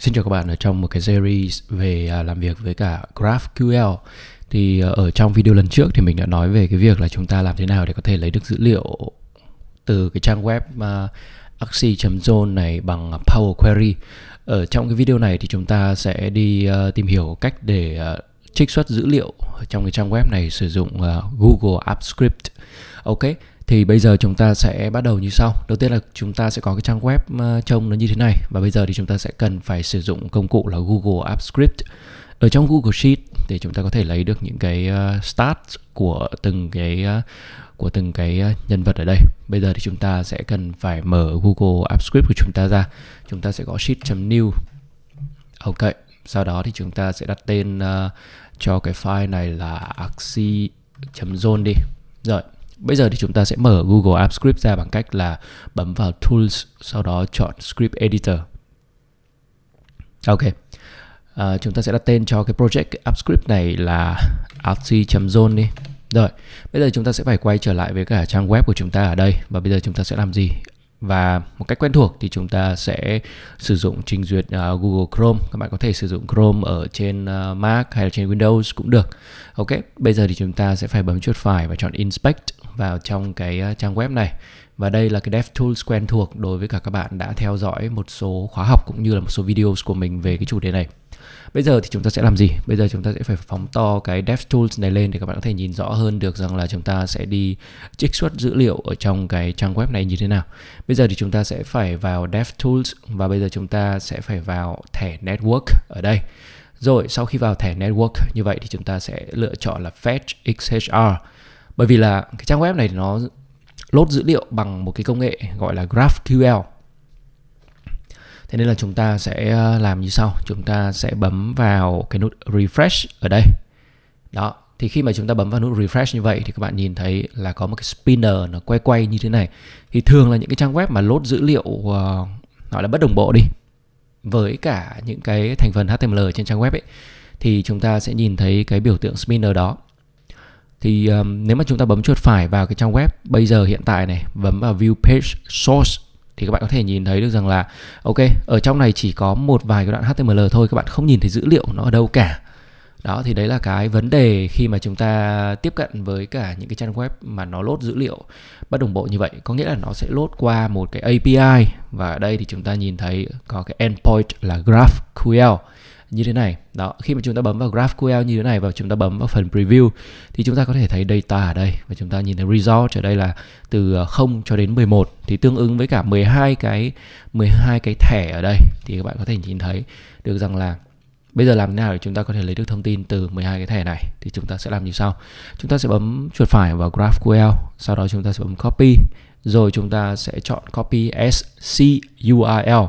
Xin chào các bạn ở trong một cái series về à, làm việc với cả GraphQL thì ờ, ở trong video lần trước thì mình đã nói về cái việc là chúng ta làm thế nào để có thể lấy được dữ liệu từ cái trang web uh, à, axi.zone này bằng Power Query. Ở trong cái video này thì chúng ta sẽ đi uh, tìm hiểu cách để uh, trích xuất dữ liệu trong cái trang web này sử dụng uh, Google Apps Script. Ok, thì bây giờ chúng ta sẽ bắt đầu như sau đầu tiên là chúng ta sẽ có cái trang web ờ, trông nó như thế này và bây giờ thì chúng ta sẽ cần phải sử dụng công cụ là Google App Script ở trong Google Sheet thì chúng ta có thể lấy được những cái ờ, stat của từng cái ờ, của từng cái nhân vật ở đây. Bây giờ thì chúng ta sẽ cần phải mở Google App Script của chúng ta ra. Chúng ta sẽ có sheet.new. Ok, sau đó thì chúng ta sẽ đặt tên cho cái file này là axi.zone đi. Rồi, Bây giờ thì chúng ta sẽ mở Google Apps Script ra bằng cách là bấm vào Tools, sau đó chọn Script Editor. Ok, à, chúng ta sẽ đặt tên cho cái project cái app script này là artsy.zone đi rồi bây giờ chúng ta sẽ phải quay trở lại với cả trang web của chúng ta ở đây và bây giờ chúng ta sẽ làm gì và một cách quen thuộc thì chúng ta sẽ sử dụng trình duyệt uh, Google Chrome các bạn có thể sử dụng Chrome ở trên uh, Mac hay là trên Windows cũng được ok bây giờ thì chúng ta sẽ phải bấm chuột phải và chọn inspect vào trong cái uh, trang web này và đây là cái DevTools quen thuộc đối với cả các bạn đã theo dõi một số khóa học cũng như là một số videos của mình về cái chủ đề này bây giờ thì chúng ta sẽ làm gì bây giờ chúng ta sẽ phải phóng to cái DevTools này lên để các bạn có thể nhìn rõ hơn được rằng là chúng ta sẽ đi trích xuất dữ liệu ở trong cái trang web này như thế nào bây giờ thì chúng ta sẽ phải vào DevTools và bây giờ chúng ta sẽ phải vào thẻ network ở đây rồi sau khi vào thẻ network như vậy thì chúng ta sẽ lựa chọn là fetch XHR bởi vì là cái trang web này nó lốt dữ liệu bằng một cái công nghệ gọi là GraphQL thế nên là chúng ta sẽ ờ, làm như sau chúng ta sẽ bấm vào cái nút refresh ở đây đó thì khi mà chúng ta bấm vào nút refresh như vậy thì các bạn nhìn thấy là có một cái spinner nó quay quay như thế này thì thường là những cái trang web mà lốt dữ liệu ờ, gọi là bất đồng bộ đi với cả những cái thành phần HTML trên trang web ấy thì chúng ta sẽ nhìn thấy cái biểu tượng spinner đó thì um, nếu mà chúng ta bấm chuột phải vào cái trang web bây giờ hiện tại này bấm vào view page source thì các bạn có thể nhìn thấy được rằng là ok ở trong này chỉ có một vài cái đoạn HTML thôi các bạn không nhìn thấy dữ liệu nó ở đâu cả đó thì đấy là cái vấn đề khi mà chúng ta tiếp cận với cả những cái trang web mà nó lốt dữ liệu bất đồng bộ như vậy có nghĩa là nó sẽ lốt qua một cái API và ở đây thì chúng ta nhìn thấy có cái endpoint là GraphQL như thế này đó khi mà chúng ta bấm vào GraphQL như thế này và chúng ta bấm vào phần preview thì chúng ta có thể thấy data ở đây và chúng ta nhìn thấy result ở đây là từ 0 ờ, cho đến 11 thì tương ứng với cả 12 cái 12 cái thẻ ở đây thì các bạn có thể nhìn thấy được rằng là Bây giờ làm thế nào để chúng ta có thể lấy được thông tin từ 12 cái thẻ này thì chúng ta sẽ làm như sau. Chúng ta sẽ bấm chuột phải vào GraphQL, sau đó chúng ta sẽ bấm copy, rồi chúng ta sẽ chọn copy as CURL.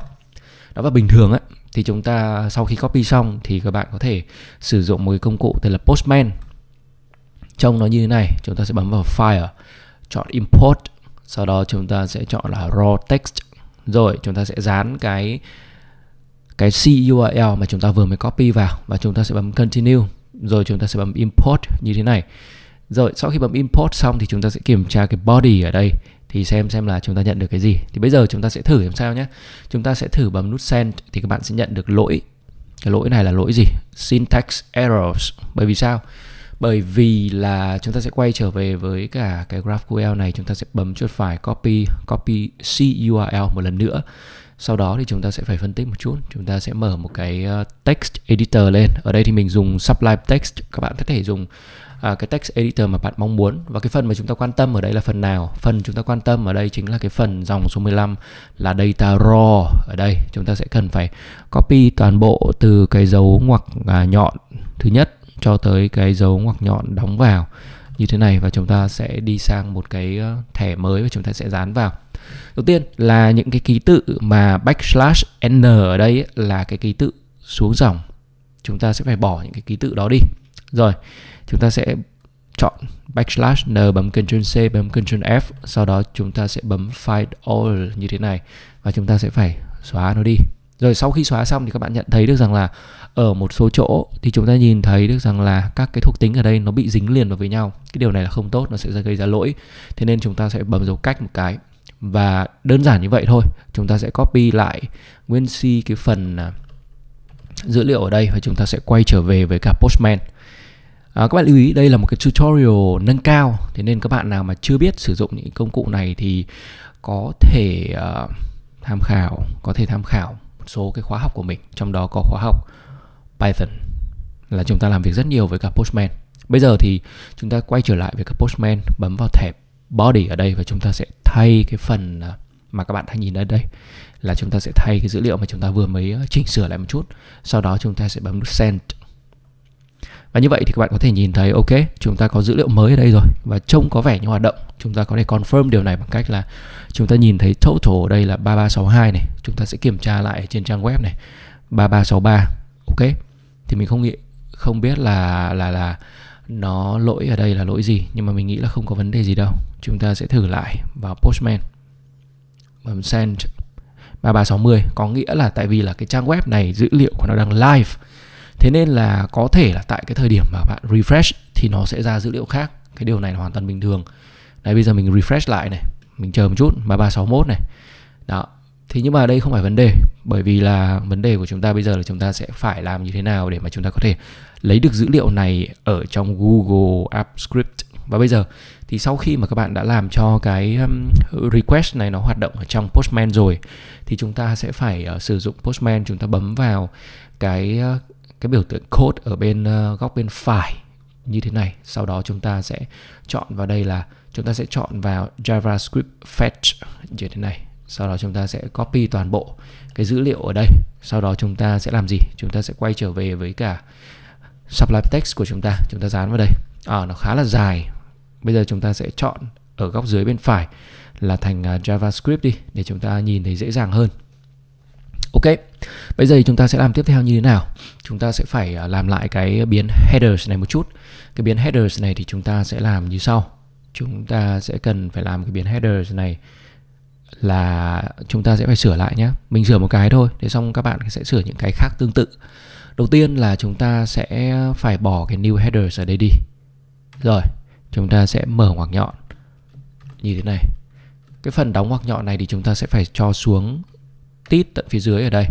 Đó và bình thường ấy, thì chúng ta sau khi copy xong thì các bạn có thể sử dụng một cái công cụ tên là Postman trông nó như thế này chúng ta sẽ bấm vào file chọn import sau đó chúng ta sẽ chọn là raw text rồi chúng ta sẽ dán cái cái CURL mà chúng ta vừa mới copy vào và chúng ta sẽ bấm continue rồi chúng ta sẽ bấm import như thế này rồi sau khi bấm import xong thì chúng ta sẽ kiểm tra cái body ở đây thì xem xem là chúng ta nhận được cái gì thì bây giờ chúng ta sẽ thử làm sao nhé chúng ta sẽ thử bấm nút send thì các bạn sẽ nhận được lỗi cái lỗi này là lỗi gì syntax errors bởi vì sao bởi vì là chúng ta sẽ quay trở về với cả cái GraphQL này chúng ta sẽ bấm chuột phải copy copy c url một lần nữa sau đó thì chúng ta sẽ phải phân tích một chút chúng ta sẽ mở một cái ờ, text editor lên ở đây thì mình dùng sublime text các bạn có thể dùng à, cái text editor mà bạn mong muốn và cái phần mà chúng ta quan tâm ở đây là phần nào phần chúng ta quan tâm ở đây chính là cái phần dòng số 15 là data raw ở đây chúng ta sẽ cần phải copy toàn bộ từ cái dấu ngoặc à, nhọn thứ nhất cho tới cái dấu ngoặc nhọn đóng vào như thế này và chúng ta sẽ đi sang một cái ờ, thẻ mới và chúng ta sẽ dán vào đầu tiên là những cái ký tự mà backslash n ở đây là cái ký tự xuống dòng chúng ta sẽ phải bỏ những cái ký tự đó đi rồi chúng ta sẽ chọn backslash n bấm Ctrl C bấm Ctrl F sau đó chúng ta sẽ bấm find all như thế này và chúng ta sẽ phải xóa nó đi rồi sau khi xóa xong thì các bạn nhận thấy được rằng là ở một số chỗ thì chúng ta nhìn thấy được rằng là các cái thuộc tính ở đây nó bị dính liền vào với nhau cái điều này là không tốt nó sẽ gây ra lỗi thế nên chúng ta sẽ bấm dấu cách một cái và đơn giản như vậy thôi chúng ta sẽ copy lại nguyên si cái phần à, dữ liệu ở đây và chúng ta sẽ quay trở về với cả postman À, các bạn lưu ý đây là một cái tutorial nâng cao thế nên các bạn nào mà chưa biết sử dụng những công cụ này thì có thể uh, tham khảo có thể tham khảo một số cái khóa học của mình trong đó có khóa học Python là chúng ta làm việc rất nhiều với cả Postman bây giờ thì chúng ta quay trở lại với cả Postman bấm vào thẻ body ở đây và chúng ta sẽ thay cái phần à, mà các bạn đang nhìn ở đây là chúng ta sẽ thay cái dữ liệu mà chúng ta vừa mới à, chỉnh sửa lại một chút sau đó chúng ta sẽ bấm nút send và như vậy thì các bạn có thể nhìn thấy ok, chúng ta có dữ liệu mới ở đây rồi và trông có vẻ như hoạt động. Chúng ta có thể confirm điều này bằng cách là chúng ta nhìn thấy total ở đây là 3362 này, chúng ta sẽ kiểm tra lại trên trang web này 3363. Ok. Thì mình không nghĩ không biết là là là nó lỗi ở đây là lỗi gì nhưng mà mình nghĩ là không có vấn đề gì đâu. Chúng ta sẽ thử lại vào Postman. Bấm send 3360 có nghĩa là tại vì là cái trang web này dữ liệu của nó đang live thế nên là có thể là tại cái thời điểm mà bạn refresh thì nó sẽ ra dữ liệu khác cái điều này là hoàn toàn bình thường đấy bây giờ mình refresh lại này mình chờ một chút 3361 này đó thì nhưng mà đây không phải vấn đề bởi vì là vấn đề của chúng ta bây giờ là chúng ta sẽ phải làm như thế nào để mà chúng ta có thể lấy được dữ liệu này ở trong Google App Script và bây giờ thì sau khi mà các bạn đã làm cho cái um, request này nó hoạt động ở trong Postman rồi thì chúng ta sẽ phải uh, sử dụng Postman chúng ta bấm vào cái uh, cái biểu tượng code ở bên ờ, góc bên phải như thế này sau đó chúng ta sẽ chọn vào đây là chúng ta sẽ chọn vào JavaScript fetch như thế này sau đó chúng ta sẽ copy toàn bộ cái dữ liệu ở đây sau đó chúng ta sẽ làm gì chúng ta sẽ quay trở về với cả supply text của chúng ta chúng ta dán vào đây à, nó khá là dài bây giờ chúng ta sẽ chọn ở góc dưới bên phải là thành à, JavaScript đi để chúng ta nhìn thấy dễ dàng hơn Ok, bây giờ thì chúng ta sẽ làm tiếp theo như thế nào? Chúng ta sẽ phải à, làm lại cái biến headers này một chút. Cái biến headers này thì chúng ta sẽ làm như sau. Chúng ta sẽ cần phải làm cái biến headers này là chúng ta sẽ phải sửa lại nhé. Mình sửa một cái thôi, để xong các bạn sẽ sửa những cái khác tương tự. Đầu tiên là chúng ta sẽ phải bỏ cái new headers ở đây đi. Rồi, chúng ta sẽ mở ngoặc nhọn như thế này. Cái phần đóng ngoặc nhọn này thì chúng ta sẽ phải cho xuống tít tận phía dưới ở đây.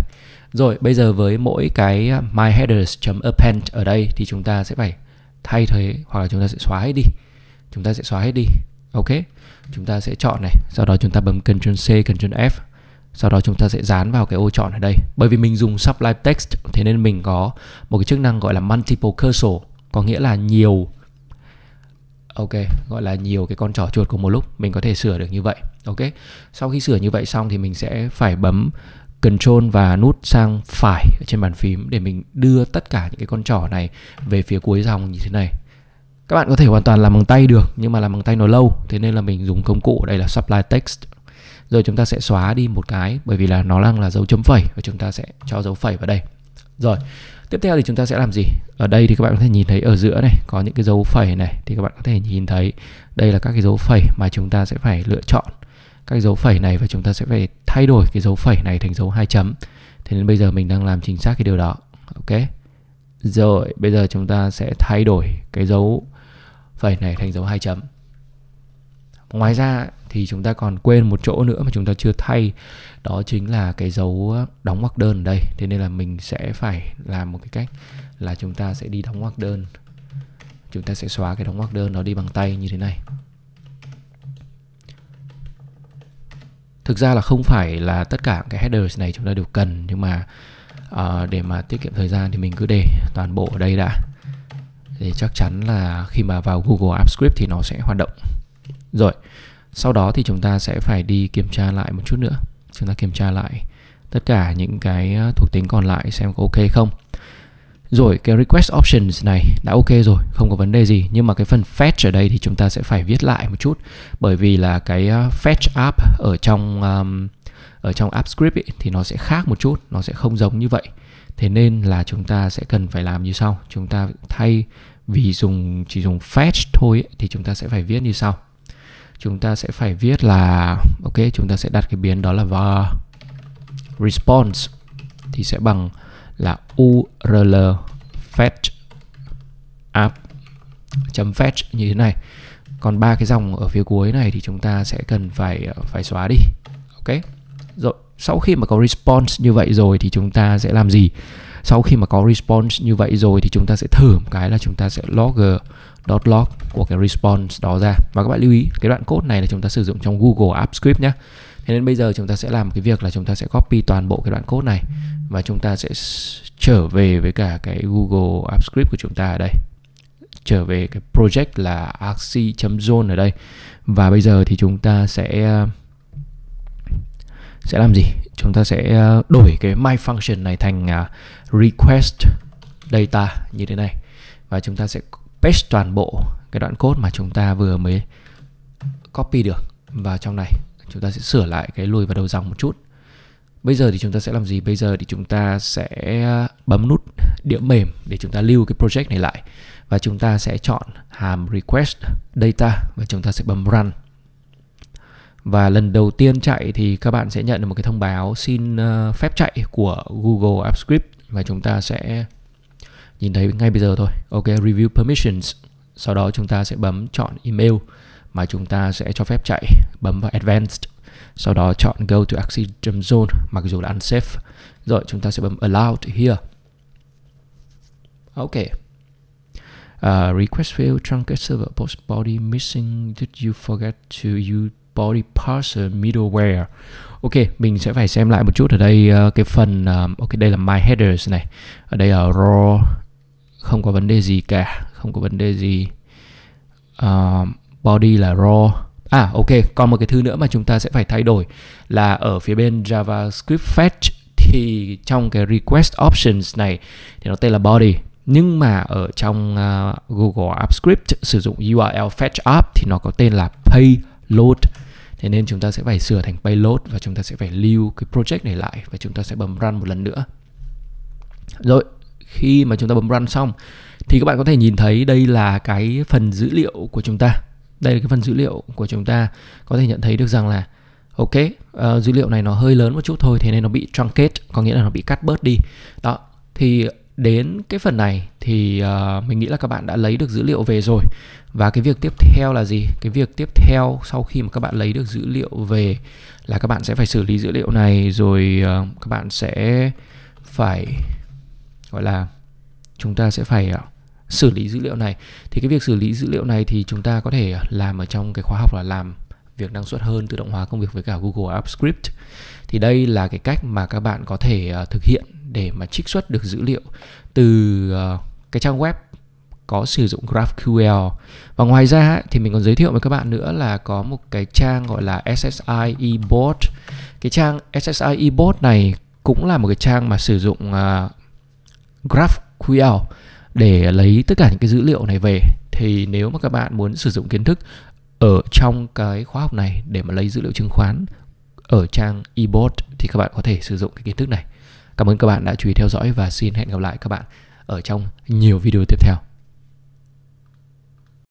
Rồi bây giờ với mỗi cái à, myheaders.append ở đây thì chúng ta sẽ phải thay thế hoặc là chúng ta sẽ xóa hết đi. Chúng ta sẽ xóa hết đi. Ok. Chúng ta sẽ chọn này, sau đó chúng ta bấm Ctrl C, Ctrl F. Sau đó chúng ta sẽ dán vào cái ô chọn ở đây. Bởi vì mình dùng Sublime Text thế nên mình có một cái chức năng gọi là multiple cursor, có nghĩa là nhiều ok, gọi là nhiều cái con trỏ chuột cùng một lúc, mình có thể sửa được như vậy ok sau khi sửa như vậy xong thì mình sẽ phải bấm Control và nút sang phải ở trên bàn phím để mình đưa tất cả những cái con trỏ này về phía cuối dòng như thế này. Các bạn có thể hoàn toàn làm bằng tay được nhưng mà làm bằng tay nó lâu, thế nên là mình dùng công cụ ở đây là supply text. Rồi chúng ta sẽ xóa đi một cái bởi vì là nó đang là dấu chấm phẩy và chúng ta sẽ cho dấu phẩy vào đây. Rồi, tiếp theo thì chúng ta sẽ làm gì? Ở đây thì các bạn có thể nhìn thấy ở giữa này có những cái dấu phẩy này thì các bạn có thể nhìn thấy đây là các cái dấu phẩy mà chúng ta sẽ phải lựa chọn các dấu phẩy này và chúng ta sẽ phải thay đổi cái dấu phẩy này thành dấu hai chấm thế nên bây giờ mình đang làm chính xác cái điều đó ok rồi bây giờ chúng ta sẽ thay đổi cái dấu phẩy này thành dấu hai chấm ngoài ra thì chúng ta còn quên một chỗ nữa mà chúng ta chưa thay đó chính là cái dấu đóng ngoặc đơn ở đây thế nên là mình sẽ phải làm một cái cách là chúng ta sẽ đi đóng ngoặc đơn chúng ta sẽ xóa cái đóng ngoặc đơn đó đi bằng tay như thế này thực ra là không phải là tất cả cái headers này chúng ta đều cần nhưng mà uh, để mà tiết kiệm thời gian thì mình cứ để toàn bộ ở đây đã để chắc chắn là khi mà vào Google Apps Script thì nó sẽ hoạt động rồi sau đó thì chúng ta sẽ phải đi kiểm tra lại một chút nữa chúng ta kiểm tra lại tất cả những cái ờ, thuộc tính còn lại xem có ok không rồi cái request options này đã ok rồi, không có vấn đề gì Nhưng mà cái phần fetch ở đây thì chúng ta sẽ phải viết lại một chút Bởi vì là cái ờ, fetch app ở trong um, ở trong app script ấy, thì nó sẽ khác một chút Nó sẽ không giống như vậy Thế nên là chúng ta sẽ cần phải làm như sau Chúng ta thay vì dùng chỉ dùng fetch thôi ấy, thì chúng ta sẽ phải viết như sau Chúng ta sẽ phải viết là Ok, chúng ta sẽ đặt cái biến đó là var response Thì sẽ bằng là url fetch app chấm fetch như thế này còn ba cái dòng ở phía cuối này thì chúng ta sẽ cần phải ờ, phải xóa đi ok rồi sau khi mà có response như vậy rồi thì chúng ta sẽ làm gì sau khi mà có response như vậy rồi thì chúng ta sẽ thử một cái là chúng ta sẽ logger ờ, dot log của cái response đó ra và các bạn lưu ý cái đoạn code này là chúng ta sử dụng trong Google Apps Script nhé Thế nên bây giờ chúng ta sẽ làm cái việc là chúng ta sẽ copy toàn bộ cái đoạn code này và chúng ta sẽ trở về với cả cái Google App Script của chúng ta ở đây trở về cái project là arc.zone ở đây và bây giờ thì chúng ta sẽ ờ, sẽ làm gì chúng ta sẽ ờ, đổi cái my function này thành ờ, request data như thế này và chúng ta sẽ paste toàn bộ cái đoạn code mà chúng ta vừa mới copy được vào trong này chúng ta sẽ sửa lại cái lùi vào đầu dòng một chút bây giờ thì chúng ta sẽ làm gì bây giờ thì chúng ta sẽ bấm nút đĩa mềm để chúng ta lưu cái project này lại và chúng ta sẽ chọn hàm request data và chúng ta sẽ bấm run và lần đầu tiên chạy thì các bạn sẽ nhận được một cái thông báo xin ờ, phép chạy của Google Apps Script và chúng ta sẽ nhìn thấy ngay bây giờ thôi ok review permissions sau đó chúng ta sẽ bấm chọn email mà chúng ta sẽ cho phép chạy bấm vào Advanced sau đó chọn Go to Accident Zone mặc dù là unsafe rồi chúng ta sẽ bấm allowed here ok uh, request failed truncated server post body missing did you forget to use body parser middleware ok mình sẽ phải xem lại một chút ở đây uh, cái phần uh, ok đây là my headers này ở đây ở raw không có vấn đề gì cả không có vấn đề gì uh, body là raw à ok còn một cái thứ nữa mà chúng ta sẽ phải thay đổi là ở phía bên javascript fetch thì trong cái request options này thì nó tên là body nhưng mà ở trong uh, Google Apps Script sử dụng URL fetch app thì nó có tên là payload thế nên chúng ta sẽ phải sửa thành payload và chúng ta sẽ phải lưu cái project này lại và chúng ta sẽ bấm run một lần nữa rồi khi mà chúng ta bấm run xong thì các bạn có thể nhìn thấy đây là cái phần dữ liệu của chúng ta đây là cái phần dữ liệu của chúng ta có thể nhận thấy được rằng là ok uh, dữ liệu này nó hơi lớn một chút thôi thế nên nó bị truncate có nghĩa là nó bị cắt bớt đi đó thì đến cái phần này thì uh, mình nghĩ là các bạn đã lấy được dữ liệu về rồi và cái việc tiếp theo là gì cái việc tiếp theo sau khi mà các bạn lấy được dữ liệu về là các bạn sẽ phải xử lý dữ liệu này rồi uh, các bạn sẽ phải gọi là chúng ta sẽ phải uh, xử lý dữ liệu này thì cái việc xử lý dữ liệu này thì chúng ta có thể làm ở trong cái khóa học là làm việc năng suất hơn tự động hóa công việc với cả Google App Script thì đây là cái cách mà các bạn có thể ờ, thực hiện để mà trích xuất được dữ liệu từ ờ, cái trang web có sử dụng GraphQL và ngoài ra thì mình còn giới thiệu với các bạn nữa là có một cái trang gọi là SSI eBot cái trang SSI eBot này cũng là một cái trang mà sử dụng ờ, GraphQL để lấy tất cả những cái dữ liệu này về thì nếu mà các bạn muốn sử dụng kiến thức ở trong cái khóa học này để mà lấy dữ liệu chứng khoán ở trang Eboard thì các bạn có thể sử dụng cái kiến thức này. Cảm ơn các bạn đã chú ý theo dõi và xin hẹn gặp lại các bạn ở trong nhiều video tiếp theo.